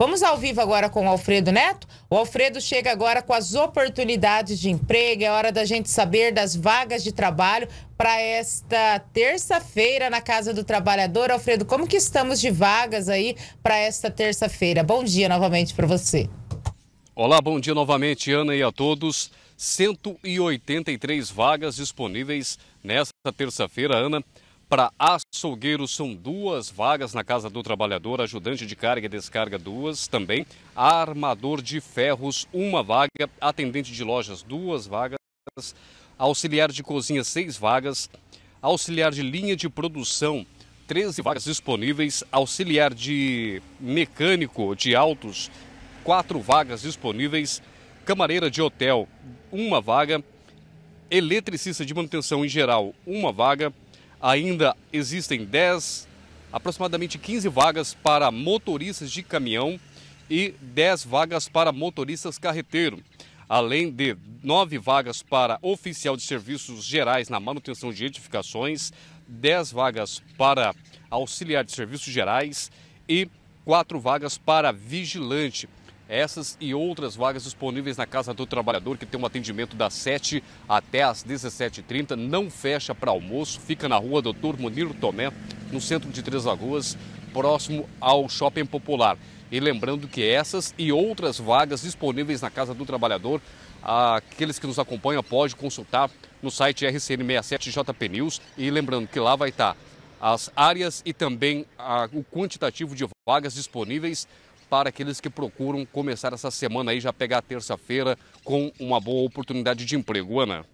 Vamos ao vivo agora com o Alfredo Neto. O Alfredo chega agora com as oportunidades de emprego. É hora da gente saber das vagas de trabalho para esta terça-feira na Casa do Trabalhador. Alfredo, como que estamos de vagas aí para esta terça-feira? Bom dia novamente para você. Olá, bom dia novamente, Ana e a todos. 183 vagas disponíveis nesta terça-feira, Ana para açougueiro são duas vagas na Casa do Trabalhador, ajudante de carga e descarga duas também, armador de ferros uma vaga, atendente de lojas duas vagas, auxiliar de cozinha seis vagas, auxiliar de linha de produção 13 vagas disponíveis, auxiliar de mecânico de autos quatro vagas disponíveis, camareira de hotel uma vaga, eletricista de manutenção em geral uma vaga, ainda existem 10, aproximadamente 15 vagas para motoristas de caminhão e 10 vagas para motoristas carreteiro, além de 9 vagas para oficial de serviços gerais na manutenção de edificações, 10 vagas para auxiliar de serviços gerais e 4 vagas para vigilante. Essas e outras vagas disponíveis na Casa do Trabalhador, que tem um atendimento das 7 até as 17h30. Não fecha para almoço, fica na rua Doutor Munir Tomé, no centro de Três Lagoas, próximo ao Shopping Popular. E lembrando que essas e outras vagas disponíveis na Casa do Trabalhador, aqueles que nos acompanham podem consultar no site RCN67JP News. E lembrando que lá vai estar as áreas e também a, ah, o quantitativo de vagas disponíveis para aqueles que procuram começar essa semana aí, já pegar terça-feira com uma boa oportunidade de emprego. Ana.